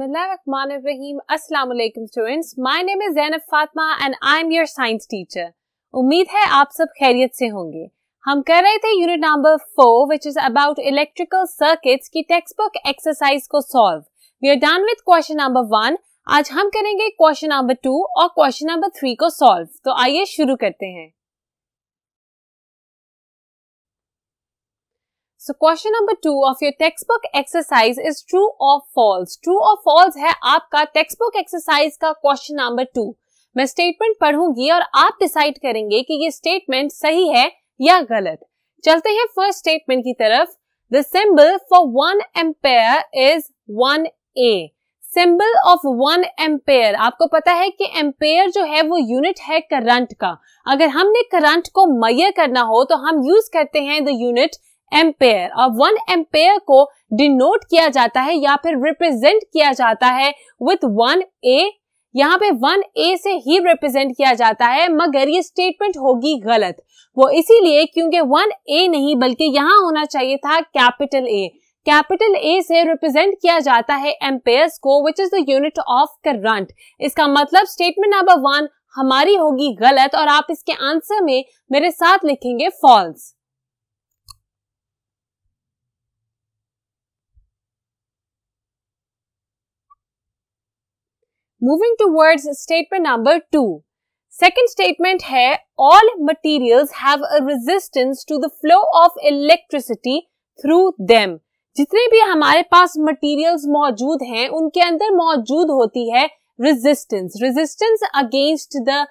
Teacher उम्मीद है आप सब खैरियत से होंगे हम कर रहे थे unit number four which is about electrical circuits की टेक्स बुक एक्सरसाइज को solve we are done with question number one आज हम करेंगे क्वेश्चन नंबर टू और क्वेश्चन नंबर थ्री को सॉल्व तो आइए शुरू करते हैं so question number two of your textbook exercise is true और फॉल्स ट्रू और फॉल्स है आपका टेक्स्ट बुक एक्सरसाइज का क्वेश्चन नंबर टू मैं स्टेटमेंट पढ़ूंगी और आप डिसाइड करेंगे कि ये स्टेटमेंट सही है या गलत चलते हैं फर्स्ट स्टेटमेंट की तरफ the symbol for one ampere is one A symbol of one ampere आपको पता है कि एम्पेयर जो है वो यूनिट है करंट का अगर हमने करंट को मैयर करना हो तो हम यूज करते हैं द यूनिट एम्पेयर और वन एम्पेयर को डिनोट किया जाता है या फिर रिप्रेजेंट किया जाता है विथ वन ए यहाँ पे वन ए से ही रिप्रेजेंट किया जाता है मगर ये स्टेटमेंट होगी गलत वो इसीलिए क्योंकि वन ए नहीं बल्कि यहाँ होना चाहिए था कैपिटल ए कैपिटल ए से रिप्रेजेंट किया जाता है एम्पेयर को which is the unit of current इसका मतलब स्टेटमेंट नंबर वन हमारी होगी गलत और आप इसके आंसर में मेरे साथ लिखेंगे false moving towards statement number two second statement है all material have a resistance to the flow of electricity through them जितने भी हमारे पास मटेरियल्स मौजूद हैं उनके अंदर मौजूद होती है resistance resistance against the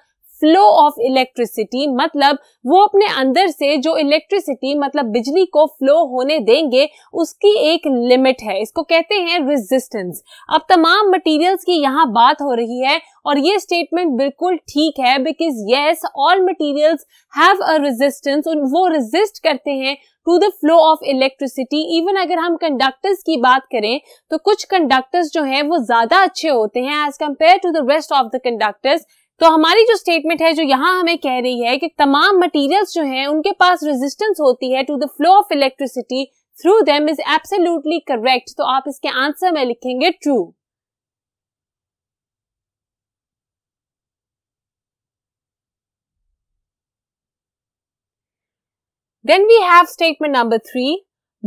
flow of electricity मतलब वो अपने अंदर से जो इलेक्ट्रिसिटी मतलब बिजली को फ्लो होने देंगे उसकी एक लिमिट है इसको कहते हैं रेजिस्टेंस अब तमाम मटेरियल्स की यहाँ बात हो रही है और ये स्टेटमेंट बिल्कुल ठीक है because yes all materials have a resistance वो रेजिस्ट करते हैं to the flow of electricity even अगर हम कंडक्टर्स की बात करें तो कुछ कंडक्टर्स जो हैं वो ज्यादा अच्छे होते हैं as compared to the rest of the conductors तो हमारी जो स्टेटमेंट है जो यहाँ हमें कह रही है कि तमाम मटेरियल्स जो हैं उनके पास रेजिस्टेंस होती है to the flow of electricity through them is absolutely correct तो आप इसके आंसर में लिखेंगे true Then we have statement number डो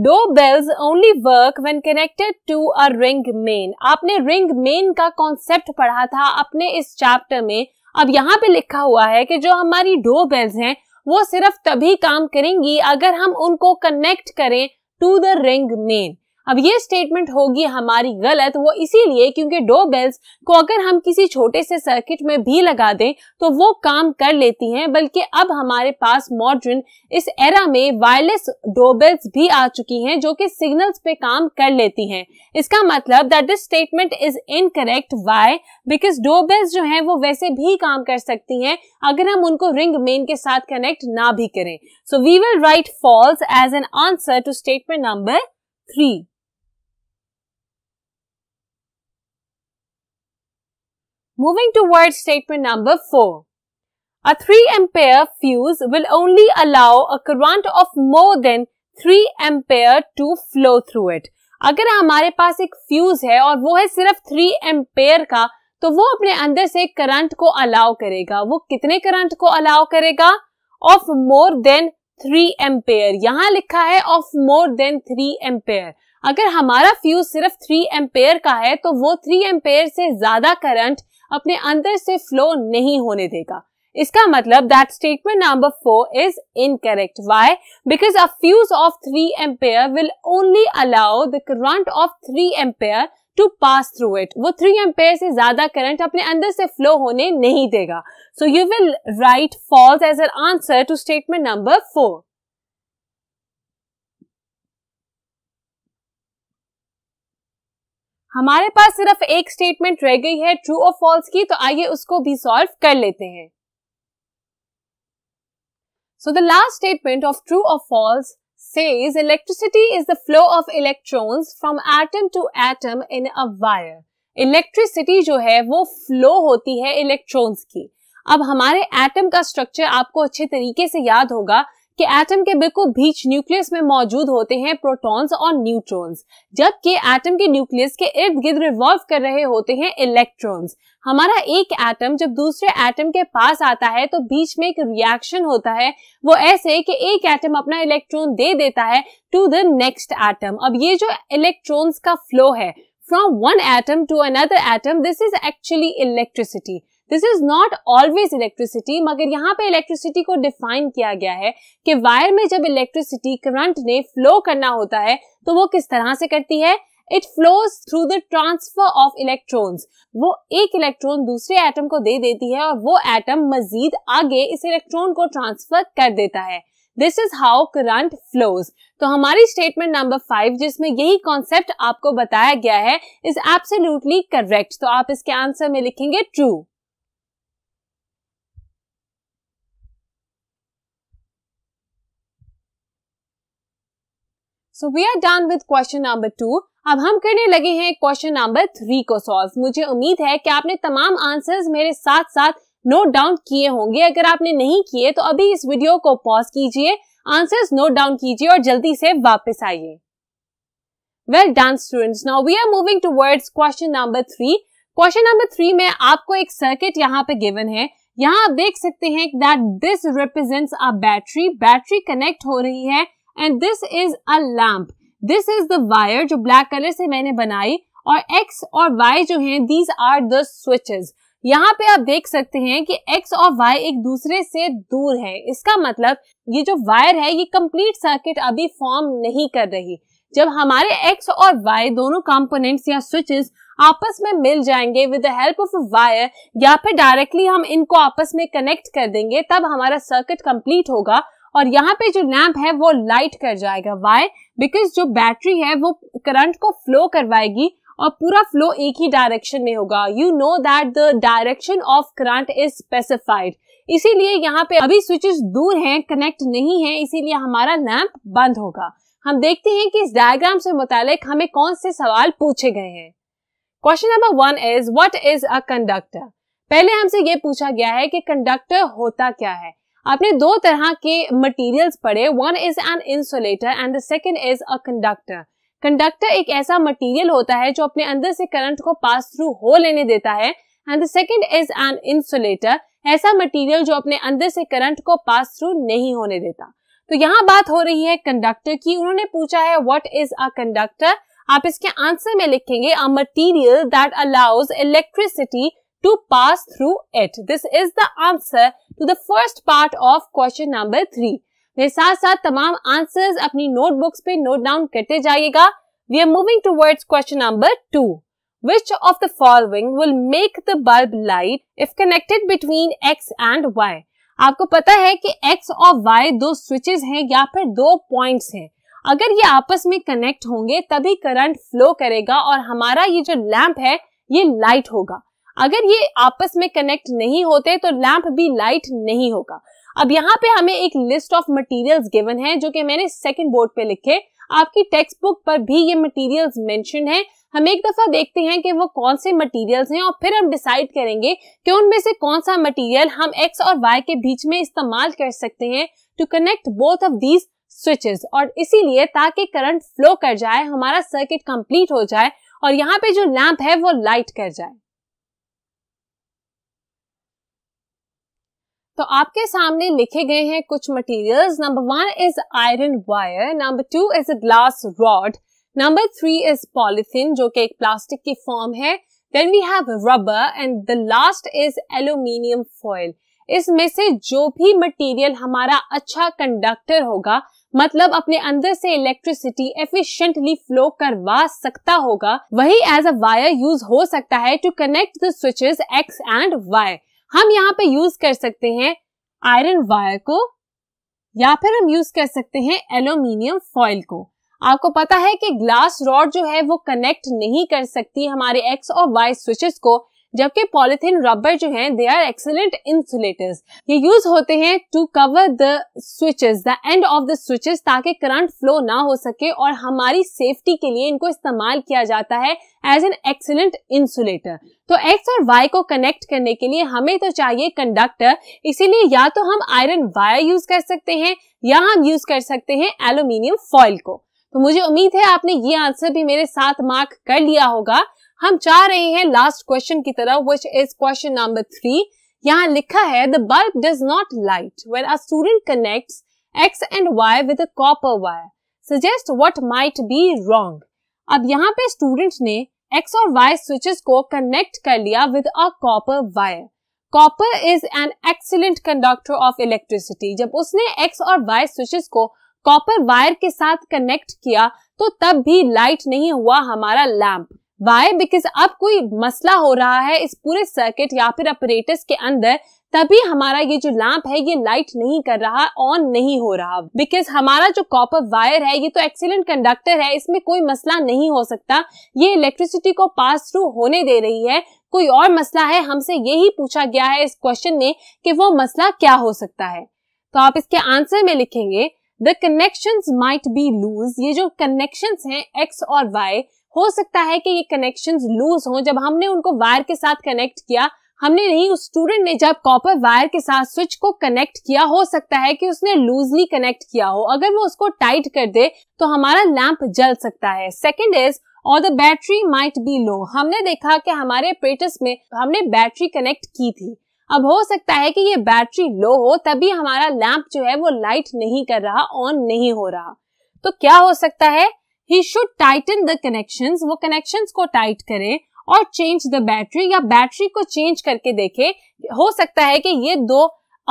Doorbells only work when connected to a ring main. आपने ring main का कॉन्सेप्ट पढ़ा था अपने इस चैप्टर में अब यहाँ पे लिखा हुआ है कि जो हमारी डो बेल्स हैं वो सिर्फ तभी काम करेंगी अगर हम उनको कनेक्ट करें टू द रिंग मेन अब ये स्टेटमेंट होगी हमारी गलत वो इसीलिए क्योंकि डो बेल्स को अगर हम किसी छोटे से सर्किट में भी लगा दें तो वो काम कर लेती हैं बल्कि अब हमारे पास मॉडर्न इस एरा में वायरलेस डो भी आ चुकी हैं जो कि सिग्नल्स पे काम कर लेती हैं इसका मतलब that this statement is incorrect why because doorbells जो है वो वैसे भी काम कर सकती हैं अगर हम उनको रिंग मेन के साथ कनेक्ट ना भी करें so we will write false as an answer to statement number three Moving towards statement number 4. A 3 ampere fuse will only allow a current of more than 3 ampere to flow through it. अगर हमारे पास एक fuse है और वो है सिर्फ 3 ampere का तो वो अपने अंदर से करंट को अलाउ करेगा वो कितने करंट को अलाउ करेगा ऑफ मोर देन 3 एम्पेयर यहाँ लिखा है ऑफ मोर देन 3 एम्पेयर अगर हमारा फ्यूज सिर्फ 3 एम्पेयर का है तो वो 3 एम्पेयर से ज्यादा करंट अपने अंदर से फ्लो नहीं होने देगा इसका मतलब that statement number four is incorrect why because a fuse of three ampere will only allow the current of three ampere to pass through it वो थ्री एम्पेयर से ज्यादा करंट अपने अंदर से फ्लो होने नहीं देगा so you will write false as an answer to statement number four हमारे पास सिर्फ एक स्टेटमेंट रह गई है ट्रू और फॉल्स की तो आइए उसको भी सॉल्व कर लेते हैं so the last statement of true और false says electricity is the flow of electrons from atom to atom in a wire electricity जो है वो फ्लो होती है इलेक्ट्रॉन्स की अब हमारे एटम का स्ट्रक्चर आपको अच्छे तरीके से याद होगा कि एटम के बिल्कुल बीच न्यूक्लियस में मौजूद होते हैं प्रोटॉन्स और न्यूट्रॉन्स जबकि एटम के न्यूक्लियस के इर्द गिर्द रिवॉल्व कर रहे होते हैं इलेक्ट्रॉन्स हमारा एक एटम जब दूसरे एटम के पास आता है तो बीच में एक रिएक्शन होता है वो ऐसे कि एक एटम अपना इलेक्ट्रॉन दे देता है टू द नेक्स्ट एटम अब ये जो इलेक्ट्रॉन्स का फ्लो है from one atom to another atom this is actually electricity this is not always electricity मगर यहाँ पे इलेक्ट्रिसिटी को डिफाइन किया गया है कि वायर में जब इलेक्ट्रिसिटी करंट ने फ्लो करना होता है तो वो किस तरह से करती है it flows through the transfer of electrons वो एक इलेक्ट्रॉन दूसरे एटम को दे देती है और वो एटम मजीद आगे इस इलेक्ट्रॉन को ट्रांसफर कर देता है this is how current flows तो हमारी स्टेटमेंट नंबर फाइव जिसमें यही कॉन्सेप्ट आपको बताया गया है इज एब्सोल्यूटली करेक्ट तो आप इसके आंसर में लिखेंगे true so we are done with question number two अब हम करने लगे हैं क्वेश्चन नंबर थ्री को सॉल्व मुझे उम्मीद है कि आपने तमाम आंसर्स मेरे साथ साथ नोट डाउन किए होंगे अगर आपने नहीं किए तो अभी इस वीडियो को पॉज कीजिए आंसर्स नोट डाउन कीजिए और जल्दी से वापस आइए well done students now we are moving towards question number three question number three में आपको एक सर्किट यहाँ पे गिवन है यहाँ आप देख सकते हैं that this represents a battery battery connect हो रही है and this is a lamp this is the wire जो ब्लैक कलर से मैंने बनाई और एक्स और वाई जो है दीज आर द स्विचेस यहाँ पे आप देख सकते हैं कि x और y एक दूसरे से दूर है इसका मतलब ये जो वायर है ये कंप्लीट सर्किट अभी फॉर्म नहीं कर रही जब हमारे x और y दोनों कंपोनेंट्स या स्विचेस आपस में मिल जाएंगे with the help of wire या फिर डायरेक्टली हम इनको आपस में कनेक्ट कर देंगे तब हमारा सर्किट कंप्लीट होगा और यहाँ पे जो लैम्प है वो लाइट कर जाएगा वाई बिकॉज जो बैटरी है वो करंट को फ्लो करवाएगी और पूरा फ्लो एक ही डायरेक्शन में होगा you know that the direction of current is specified इसीलिए यहाँ पे अभी स्विचेस दूर हैं कनेक्ट नहीं है इसीलिए हमारा लैम्प बंद होगा हम देखते हैं कि इस डायग्राम से मुतालिक हमें कौन से सवाल पूछे गए हैं question number one is what is a conductor पहले हमसे ये पूछा गया है कि कंडक्टर होता क्या है आपने दो तरह के मटेरियल्स पढ़े one is an insulator and the second is a conductor conductor एक ऐसा मटेरियल होता है जो अपने अंदर से करंट को पास थ्रू हो लेने देता है and the second is an insulator ऐसा मटेरियल जो अपने अंदर से करंट को पास थ्रू नहीं होने देता तो यहाँ बात हो रही है कंडक्टर की उन्होंने पूछा है वट इज अ कंडक्टर आप इसके आंसर में लिखेंगे a material that allows electricity to pass through it. This is the answer to the first part of question number three. मेरे साथ साथ तमाम answers अपनी notebooks पे note down करते जाइएगा We are moving towards question number two Which of the following will make the bulb light if connected between X and Y? आपको पता है कि X और Y दो switches हैं या फिर दो points हैं अगर ये आपस में कनेक्ट होंगे तभी करंट फ्लो करेगा और हमारा ये जो लैंप है ये लाइट होगा अगर ये आपस में कनेक्ट नहीं होते तो लैंप भी लाइट नहीं होगा अब यहाँ पे हमें एक लिस्ट ऑफ मटेरियल्स गिवन है जो कि मैंने सेकंड बोर्ड पे लिखे आपकी टेक्स्ट बुक पर भी ये मटेरियल्स मेंशन है हम एक दफा देखते हैं कि वो कौन से मटेरियल्स हैं और फिर हम डिसाइड करेंगे कि उनमें से कौन सा मटेरियल हम एक्स और वाई के बीच में इस्तेमाल कर सकते हैं to connect both of these switches और इसीलिए ताकि करंट फ्लो कर जाए हमारा सर्किट कंप्लीट हो जाए और यहाँ पे जो लैंप है वो लाइट कर जाए तो आपके सामने लिखे गए हैं कुछ materials number one is iron wire number two is glass rod number three is polythene जो कि एक प्लास्टिक की फॉर्म है then we have rubber and the last is aluminium foil इसमें से जो भी मटेरियल हमारा अच्छा कंडक्टर होगा मतलब अपने अंदर से इलेक्ट्रिसिटी एफिशिएंटली फ्लो करवा सकता होगा वही एज अ वायर यूज हो सकता है to connect the switches X and Y हम यहाँ पे यूज कर सकते हैं आयरन वायर को या फिर हम यूज कर सकते हैं एल्यूमिनियम फॉइल को आपको पता है कि ग्लास रॉड जो है वो कनेक्ट नहीं कर सकती हमारे एक्स और वाई स्विचेस को जबकि पॉलिथिन रबर जो है दे आर एक्सलेंट इंसुलेटर्स ये यूज होते हैं to cover the switches the end of the switches ताकि करंट फ्लो ना हो सके और हमारी सेफ्टी के लिए इनको इस्तेमाल किया जाता है एज एन एक्सलेंट इंसुलेटर तो एक्स और वाई को कनेक्ट करने के लिए हमें तो चाहिए कंडक्टर इसीलिए या तो हम आयरन वायर यूज कर सकते हैं या हम यूज कर सकते हैं एल्यूमिनियम फॉइल को तो मुझे उम्मीद है आपने ये आंसर भी मेरे साथ मार्क कर लिया होगा हम चाह रहे हैं लास्ट क्वेश्चन की तरफ which is question number three यहाँ लिखा है the bulb does not light where a student connect X and Y with copper wire suggest what might be wrong अब यहाँ पे स्टूडेंट ने एक्स और वाई स्विचेस को कनेक्ट कर लिया with a copper wire copper is an excellent conductor of electricity जब उसने एक्स और वाई स्विचेस को कॉपर वायर के साथ कनेक्ट किया तो तब भी लाइट नहीं हुआ हमारा लैम्प वाई बिकॉज अब कोई मसला हो रहा है इस पूरे सर्किट या फिर अपरेटर्स के अंदर तभी हमारा ये जो लैंप है ये लाइट नहीं कर रहा ऑन नहीं हो रहा बिकॉज हमारा जो कॉपर वायर है ये तो एक्सीलेंट कंडक्टर है इसमें कोई मसला नहीं हो सकता ये इलेक्ट्रिसिटी को पास थ्रू होने दे रही है कोई और मसला है हमसे यही पूछा गया है इस क्वेश्चन में कि वो मसला क्या हो सकता है तो आप इसके आंसर में लिखेंगे the connection might be loose ये जो कनेक्शन है एक्स और वाई हो सकता है कि ये कनेक्शंस लूज हों जब हमने उनको वायर के साथ कनेक्ट किया हमने नहीं उस स्टूडेंट ने जब कॉपर वायर के साथ स्विच को कनेक्ट किया हो सकता है कि उसने लूजली कनेक्ट किया हो अगर वो उसको टाइट कर दे तो हमारा लैंप जल सकता है सेकेंड इज और the battery might be low हमने देखा कि हमारे पेटस में हमने बैटरी कनेक्ट की थी अब हो सकता है कि ये बैटरी लो हो तभी हमारा लैंप जो है वो लाइट नहीं कर रहा ऑन नहीं हो रहा तो क्या हो सकता है he should tighten the connection वो कनेक्शन को टाइट करे और चेंज द बैटरी या बैटरी को चेंज करके देखे हो सकता है कि ये दो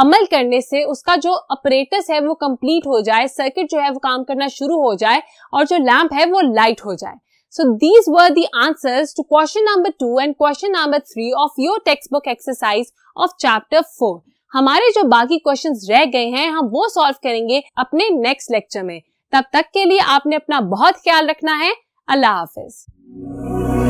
अमल करने से उसका जो अपरेटस है वो कंप्लीट हो जाए सर्किट जो है वो काम करना शुरू हो जाए और जो लैम्प है वो लाइट हो जाए so these were the answer to question number two and question number three of your text book exercise of chapter four हमारे जो बाकी क्वेश्चंस रह गए हैं हम वो सॉल्व करेंगे अपने नेक्स्ट लेक्चर में तब तक के लिए आपने अपना बहुत ख्याल रखना है अल्लाह हाफिज